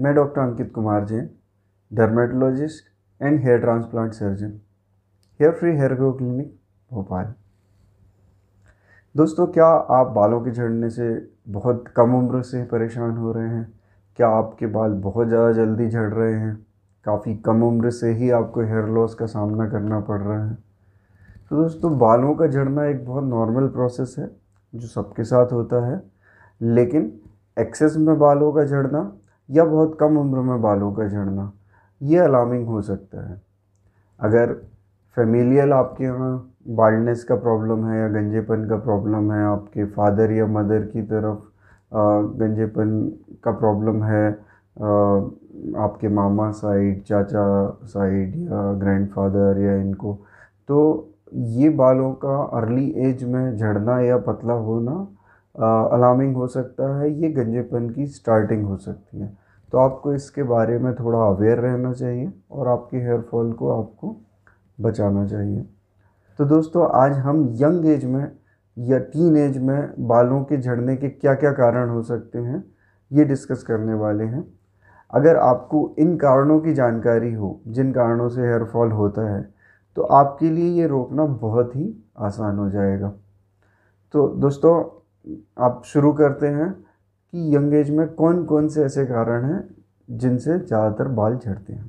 मैं doctor Ankit Kumar Jain dermatologist and hair transplant surgeon hair free hair grow clinic Bhopal दोस्तों क्या आप बालों के झड़ने से बहुत कम उम्र से परेशान हो रहे हैं क्या आपके बाल बहुत ज़्यादा जल्दी झड़ रहे हैं काफ़ी कम उम्र से ही आपको हेयर लॉस का सामना करना पड़ रहा है तो दोस्तों बालों का झड़ना एक बहुत नॉर्मल प्रोसेस है जो सबके साथ होता है लेकिन एक्सेस में बालों का झड़ना या बहुत कम उम्र में बालों का झड़ना ये अलार्मिंग हो सकता है अगर फेमिलियल आपके यहाँ बाल्डनेस का प्रॉब्लम है या गंजेपन का प्रॉब्लम है आपके फादर या मदर की तरफ गंजेपन का प्रॉब्लम है आपके मामा साइड चाचा साइड या ग्रैंडफादर या इनको तो ये बालों का अर्ली एज में झड़ना या पतला होना अलार्मिंग हो सकता है ये गंजेपन की स्टार्टिंग हो सकती है तो आपको इसके बारे में थोड़ा अवेयर रहना चाहिए और आपके हेयर फॉल को आपको बचाना चाहिए तो दोस्तों आज हम यंग एज में या टीन एज में बालों के झड़ने के क्या क्या कारण हो सकते हैं ये डिस्कस करने वाले हैं अगर आपको इन कारणों की जानकारी हो जिन कारणों से हेयर फॉल होता है तो आपके लिए ये रोकना बहुत ही आसान हो जाएगा तो दोस्तों आप शुरू करते हैं कि यंग एज में कौन कौन से ऐसे कारण हैं जिनसे ज़्यादातर बाल झड़ते हैं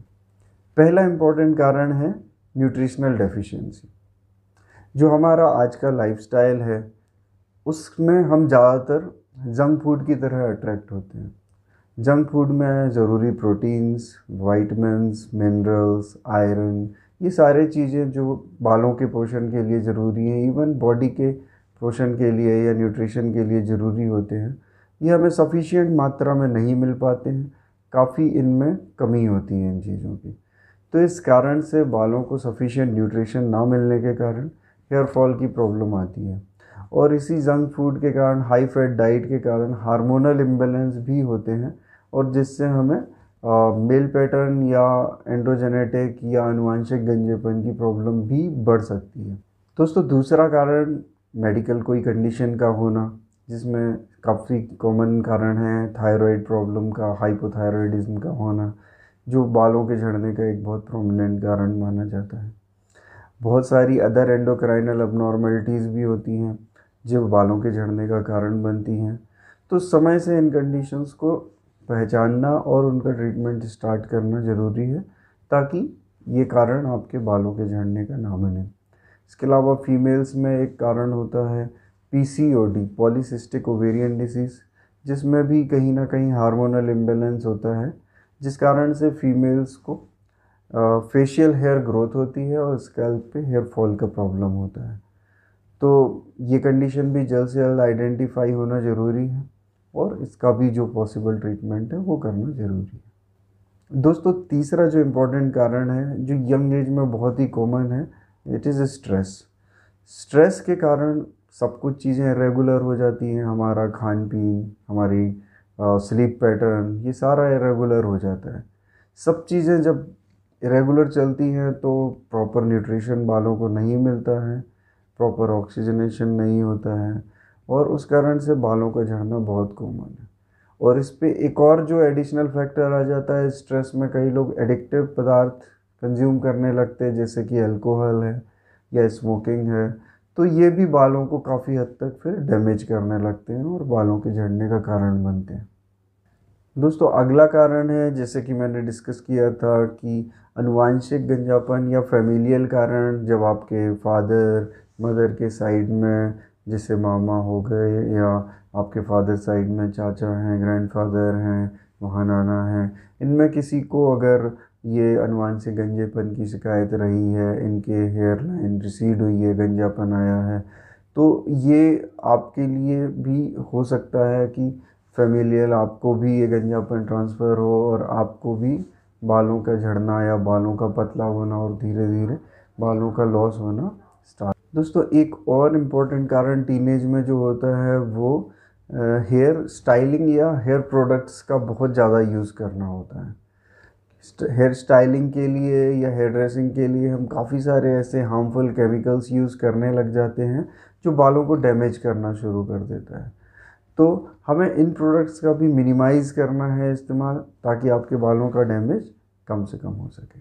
पहला इम्पॉर्टेंट कारण है न्यूट्रिशनल डेफिशिएंसी जो हमारा आज का लाइफ है उसमें हम ज़्यादातर जंक फूड की तरह अट्रैक्ट होते हैं जंक फूड में ज़रूरी प्रोटीन्स वाइटमिनस मिनरल्स आयरन ये सारे चीज़ें जो बालों के पोषण के लिए ज़रूरी हैं इवन बॉडी के पोषण के लिए या न्यूट्रिशन के लिए ज़रूरी होते हैं ये हमें सफ़िशियंट मात्रा में नहीं मिल पाते हैं काफ़ी इनमें कमी होती है इन चीज़ों की तो इस कारण से बालों को सफिशेंट न्यूट्रिशन ना मिलने के कारण हेयर फॉल की प्रॉब्लम आती है और इसी जंक फूड के कारण हाई फैट डाइट के कारण हार्मोनल इम्बेलेंस भी होते हैं और जिससे हमें मेल पैटर्न या एंड्रोजेनेटिक या अनुवांशिक गंजेपन की प्रॉब्लम भी बढ़ सकती है दोस्तों दूसरा कारण मेडिकल कोई कंडीशन का होना जिसमें काफ़ी कॉमन कारण है थायराइड प्रॉब्लम का हाइपोथायराइडिज्म का होना जो बालों के झड़ने का एक बहुत प्रोमिनेंट कारण माना जाता है बहुत सारी अदर एंडोक्राइनल अबनॉर्मेलिटीज़ भी होती हैं जो बालों के झड़ने का कारण बनती हैं तो समय से इन कंडीशंस को पहचानना और उनका ट्रीटमेंट स्टार्ट करना ज़रूरी है ताकि ये कारण आपके बालों के झड़ने का ना बने इसके अलावा फीमेल्स में एक कारण होता है पीसीओडी पॉलीसिस्टिक ओवेरियन डिसीज़ जिसमें भी कहीं ना कहीं हार्मोनल इम्बेलेंस होता है जिस कारण से फीमेल्स को फेशियल हेयर ग्रोथ होती है और स्कैल्प पे हेयर फॉल का प्रॉब्लम होता है तो ये कंडीशन भी जल्द से जल्द आइडेंटिफाई होना ज़रूरी है और इसका भी जो पॉसिबल ट्रीटमेंट है वो करना ज़रूरी है दोस्तों तीसरा जो इम्पोर्टेंट कारण है जो यंग एज में बहुत ही कॉमन है इट इज़ स्ट्रेस स्ट्रेस के कारण सब कुछ चीज़ें रेगुलर हो जाती हैं हमारा खान पीन हमारी स्लीप पैटर्न ये सारा इरेगुलर हो जाता है सब चीज़ें जब रेगुलर चलती हैं तो प्रॉपर न्यूट्रिशन बालों को नहीं मिलता है प्रॉपर ऑक्सीजनेशन नहीं होता है और उस कारण से बालों का झड़ना बहुत कॉमन है और इस पर एक और जो एडिशनल फैक्टर आ जाता है स्ट्रेस में कई लोग एडिक्टिव पदार्थ कंज्यूम करने लगते हैं जैसे कि अल्कोहल है या स्मोकिंग है तो ये भी बालों को काफ़ी हद तक फिर डैमेज करने लगते हैं और बालों के झड़ने का कारण बनते हैं दोस्तों अगला कारण है जैसे कि मैंने डिस्कस किया था कि अनुवांशिक गंजापन या फैमिलियल कारण जब आपके फादर मदर के साइड में जैसे मामा हो गए या आपके फादर साइड में चाचा हैं ग्रैंडफादर हैं वहाँ नाना हैं इनमें किसी को अगर ये अनुवान से गंजेपन की शिकायत रही है इनके हेयर लाइन रिसीड हुई है गंजापन आया है तो ये आपके लिए भी हो सकता है कि फेमिलियल आपको भी ये गंजापन ट्रांसफ़र हो और आपको भी बालों का झड़ना या बालों का पतला होना और धीरे धीरे बालों का लॉस होना स्टार्ट दोस्तों एक और इम्पोर्टेंट कारण टीनेज में जो होता है वो हेयर स्टाइलिंग या हेयर प्रोडक्ट्स का बहुत ज़्यादा यूज़ करना होता है हेयर स्टाइलिंग के लिए या हेयर ड्रेसिंग के लिए हम काफ़ी सारे ऐसे हार्मफुल केमिकल्स यूज़ करने लग जाते हैं जो बालों को डैमेज करना शुरू कर देता है तो हमें इन प्रोडक्ट्स का भी मिनिमाइज़ करना है इस्तेमाल ताकि आपके बालों का डैमेज कम से कम हो सके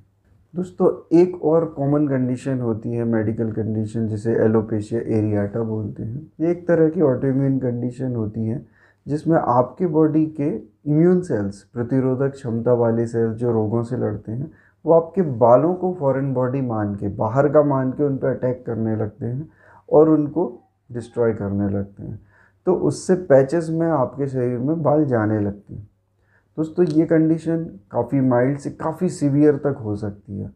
दोस्तों एक और कॉमन कंडीशन होती है मेडिकल कंडीशन जिसे एलोपेशिया एरियाटा बोलते हैं ये एक तरह की ऑटोम्यून कंडीशन होती है जिसमें आपके बॉडी के इम्यून सेल्स प्रतिरोधक क्षमता वाली सेल्स जो रोगों से लड़ते हैं वो आपके बालों को फॉरेन बॉडी मान के बाहर का मान के उन पर अटैक करने लगते हैं और उनको डिस्ट्रॉय करने लगते हैं तो उससे पैचेस में आपके शरीर में बाल जाने लगते हैं दोस्तों ये कंडीशन काफ़ी माइल्ड से काफ़ी सीवियर तक हो सकती है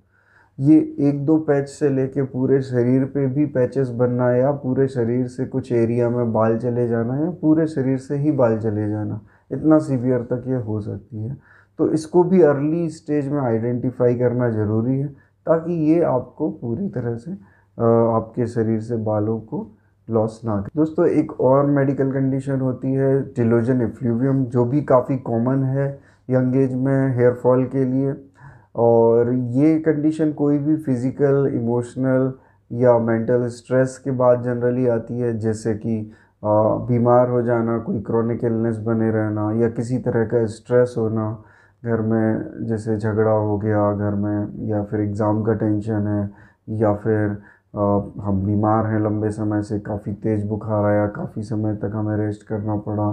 ये एक दो पैच से लेके पूरे शरीर पे भी पैचेस बनना या पूरे शरीर से कुछ एरिया में बाल चले जाना या पूरे शरीर से ही बाल चले जाना इतना सीवियर तक ये हो सकती है तो इसको भी अर्ली स्टेज में आइडेंटिफाई करना ज़रूरी है ताकि ये आपको पूरी तरह से आपके शरीर से बालों को लॉस ना करें दोस्तों एक और मेडिकल कंडीशन होती है टिलोजन एफ्लूवियम जो भी काफ़ी कॉमन है यंग एज में हेयर फॉल के लिए और ये कंडीशन कोई भी फिज़िकल इमोशनल या मेंटल स्ट्रेस के बाद जनरली आती है जैसे कि बीमार हो जाना कोई क्रॉनिक इलनेस बने रहना या किसी तरह का स्ट्रेस होना घर में जैसे झगड़ा हो गया घर में या फिर एग्ज़ाम का टेंशन है या फिर आ, हम बीमार हैं लंबे समय से काफ़ी तेज़ बुखार आया काफ़ी समय तक हमें रेस्ट करना पड़ा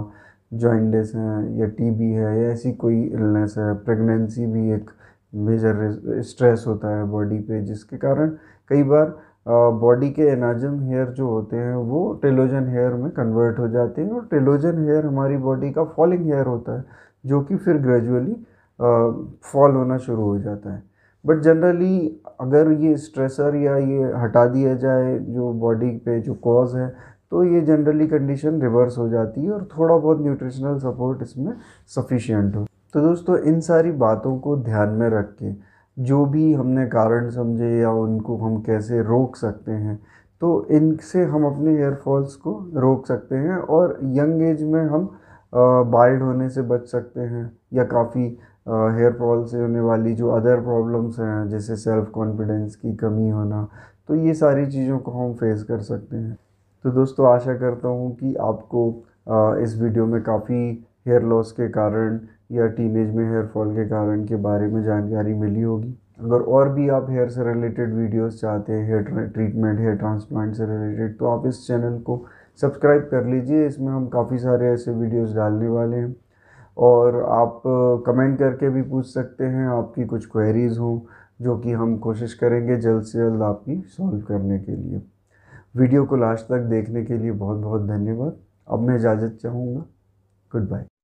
जॉइंडस हैं या टीबी है या ऐसी कोई इलनेस है प्रेगनेंसी भी एक मेजर स्ट्रेस होता है बॉडी पे जिसके कारण कई बार बॉडी के एनाजम हेयर जो होते हैं वो टेलोजन हेयर में कन्वर्ट हो जाते हैं और टेलोजन हेयर हमारी बॉडी का फॉलिंग हेयर होता है जो कि फिर ग्रेजुअली फॉल होना शुरू हो जाता है बट जनरली अगर ये स्ट्रेसर या ये हटा दिया जाए जो बॉडी पे जो कॉज है तो ये जनरली कंडीशन रिवर्स हो जाती है और थोड़ा बहुत न्यूट्रिशनल सपोर्ट इसमें सफिशेंट हो तो दोस्तों इन सारी बातों को ध्यान में रख के जो भी हमने कारण समझे या उनको हम कैसे रोक सकते हैं तो इनसे हम अपने हेयर फॉल्स को रोक सकते हैं और यंग एज में हम बाल्ड होने से बच सकते हैं या काफ़ी हेयर फॉल से होने वाली जो अदर प्रॉब्लम्स हैं जैसे सेल्फ़ कॉन्फिडेंस की कमी होना तो ये सारी चीज़ों को हम फेस कर सकते हैं तो दोस्तों आशा करता हूँ कि आपको इस वीडियो में काफ़ी हेयर लॉस के कारण या टीनेज में हेयरफॉल के कारण के बारे में जानकारी मिली होगी अगर और भी आप हेयर से रिलेटेड वीडियोस चाहते हैं हेयर ट्रीटमेंट हेयर ट्रांसप्लांट से रिलेटेड तो आप इस चैनल को सब्सक्राइब कर लीजिए इसमें हम काफ़ी सारे ऐसे वीडियोस डालने वाले हैं और आप कमेंट करके भी पूछ सकते हैं आपकी कुछ क्वेरीज़ हों जो कि हम कोशिश करेंगे जल्द से जल्द आपकी सॉल्व करने के लिए वीडियो को लास्ट तक देखने के लिए बहुत बहुत धन्यवाद अब मैं इजाज़त चाहूँगा गुड बाय